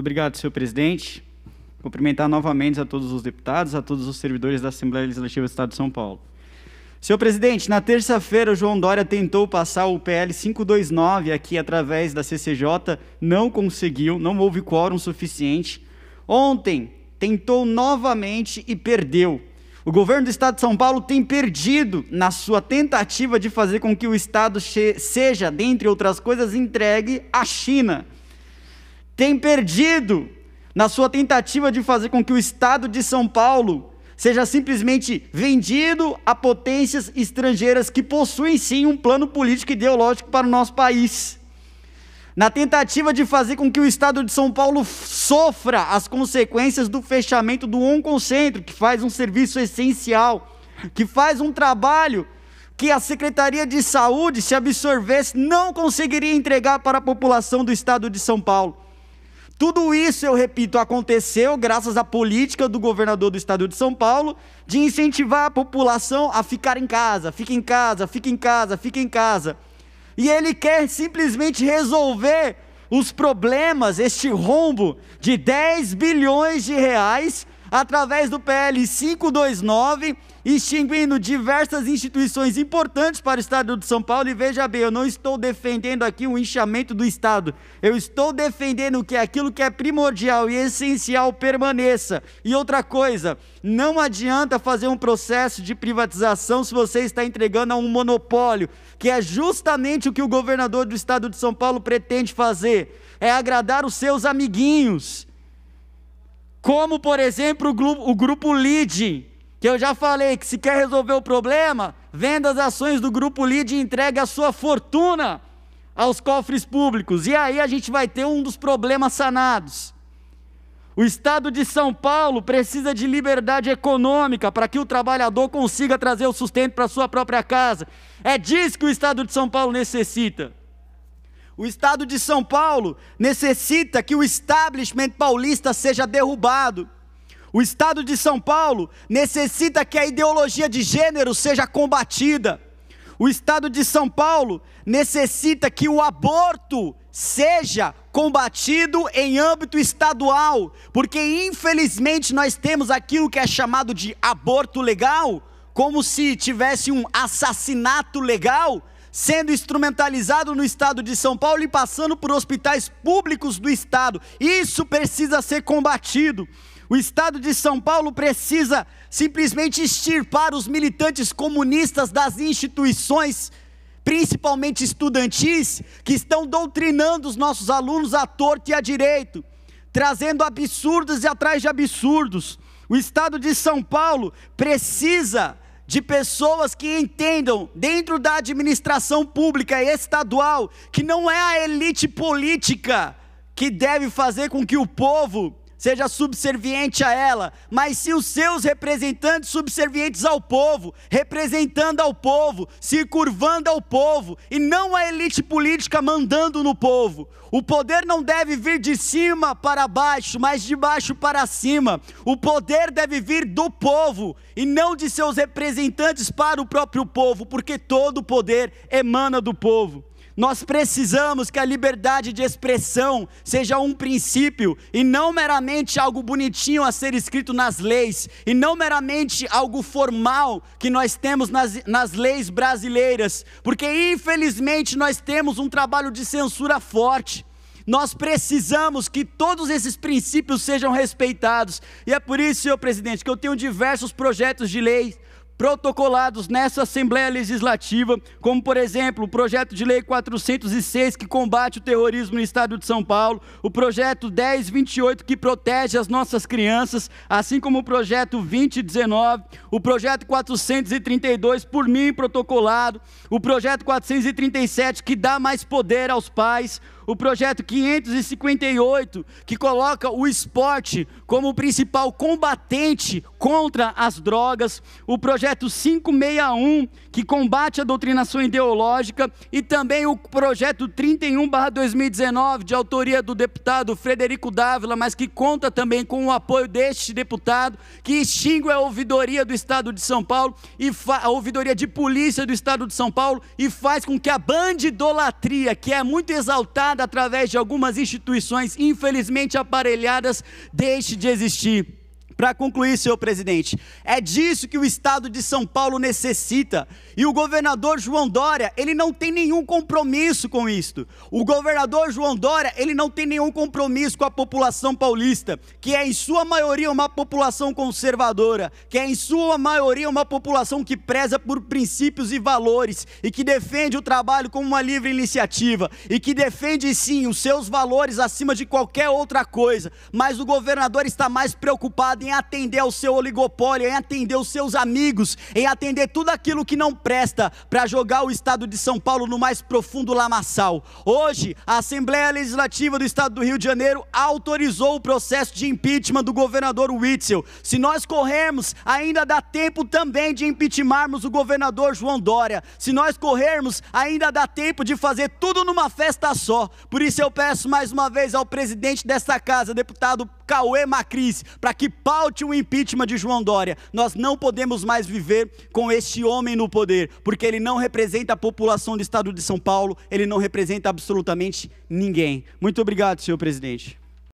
obrigado, senhor presidente. Cumprimentar novamente a todos os deputados, a todos os servidores da Assembleia Legislativa do Estado de São Paulo. Senhor presidente, na terça-feira, João Dória tentou passar o PL 529 aqui através da CCJ, não conseguiu, não houve quórum suficiente. Ontem, tentou novamente e perdeu. O governo do estado de São Paulo tem perdido na sua tentativa de fazer com que o estado seja, dentre outras coisas, entregue à China tem perdido na sua tentativa de fazer com que o Estado de São Paulo seja simplesmente vendido a potências estrangeiras que possuem sim um plano político e ideológico para o nosso país. Na tentativa de fazer com que o Estado de São Paulo sofra as consequências do fechamento do Onconcentro, que faz um serviço essencial, que faz um trabalho que a Secretaria de Saúde, se absorvesse, não conseguiria entregar para a população do Estado de São Paulo. Tudo isso, eu repito, aconteceu graças à política do governador do estado de São Paulo de incentivar a população a ficar em casa, fica em casa, fica em casa, fica em casa. E ele quer simplesmente resolver os problemas, este rombo de 10 bilhões de reais através do PL 529 extinguindo diversas instituições importantes para o Estado de São Paulo. E veja bem, eu não estou defendendo aqui o um inchamento do Estado. Eu estou defendendo que aquilo que é primordial e essencial permaneça. E outra coisa, não adianta fazer um processo de privatização se você está entregando a um monopólio, que é justamente o que o governador do Estado de São Paulo pretende fazer. É agradar os seus amiguinhos. Como, por exemplo, o grupo, o grupo LIDE, que eu já falei que se quer resolver o problema, venda as ações do grupo Lead e entregue a sua fortuna aos cofres públicos. E aí a gente vai ter um dos problemas sanados. O estado de São Paulo precisa de liberdade econômica para que o trabalhador consiga trazer o sustento para sua própria casa. É disso que o estado de São Paulo necessita. O estado de São Paulo necessita que o establishment paulista seja derrubado o estado de São Paulo necessita que a ideologia de gênero seja combatida. O estado de São Paulo necessita que o aborto seja combatido em âmbito estadual, porque infelizmente nós temos aquilo que é chamado de aborto legal, como se tivesse um assassinato legal sendo instrumentalizado no estado de São Paulo e passando por hospitais públicos do estado. Isso precisa ser combatido. O estado de São Paulo precisa simplesmente extirpar os militantes comunistas das instituições, principalmente estudantis, que estão doutrinando os nossos alunos à torto e à direito, trazendo absurdos e atrás de absurdos. O estado de São Paulo precisa de pessoas que entendam dentro da administração pública estadual que não é a elite política que deve fazer com que o povo seja subserviente a ela, mas se os seus representantes subservientes ao povo, representando ao povo, se curvando ao povo, e não a elite política mandando no povo. O poder não deve vir de cima para baixo, mas de baixo para cima. O poder deve vir do povo e não de seus representantes para o próprio povo, porque todo o poder emana do povo. Nós precisamos que a liberdade de expressão seja um princípio e não meramente algo bonitinho a ser escrito nas leis, e não meramente algo formal que nós temos nas, nas leis brasileiras, porque infelizmente nós temos um trabalho de censura forte. Nós precisamos que todos esses princípios sejam respeitados. E é por isso, senhor presidente, que eu tenho diversos projetos de lei protocolados nessa Assembleia Legislativa, como por exemplo o projeto de lei 406 que combate o terrorismo no estado de São Paulo, o projeto 1028 que protege as nossas crianças, assim como o projeto 2019, o projeto 432 por mim protocolado, o projeto 437 que dá mais poder aos pais, o projeto 558, que coloca o esporte como o principal combatente contra as drogas, o projeto 561, que combate a doutrinação ideológica, e também o projeto 31/2019, de autoria do deputado Frederico Dávila, mas que conta também com o apoio deste deputado, que extingue a ouvidoria do Estado de São Paulo e a ouvidoria de polícia do Estado de São Paulo e faz com que a bandidolatria, que é muito exaltada através de algumas instituições, infelizmente aparelhadas, deixe de existir. Para concluir, senhor presidente, é disso que o estado de São Paulo necessita. E o governador João Dória, ele não tem nenhum compromisso com isto. O governador João Dória, ele não tem nenhum compromisso com a população paulista, que é em sua maioria uma população conservadora, que é em sua maioria uma população que preza por princípios e valores e que defende o trabalho como uma livre iniciativa e que defende sim os seus valores acima de qualquer outra coisa. Mas o governador está mais preocupado em em atender ao seu oligopólio, em atender os seus amigos, em atender tudo aquilo que não presta para jogar o estado de São Paulo no mais profundo lamaçal. Hoje, a Assembleia Legislativa do Estado do Rio de Janeiro autorizou o processo de impeachment do governador Witzel. Se nós corrermos, ainda dá tempo também de impeachmentarmos o governador João Dória. Se nós corrermos, ainda dá tempo de fazer tudo numa festa só. Por isso eu peço mais uma vez ao presidente desta casa, deputado Cauê Macris, para que falte o impeachment de João Dória, nós não podemos mais viver com este homem no poder, porque ele não representa a população do estado de São Paulo, ele não representa absolutamente ninguém. Muito obrigado, senhor presidente.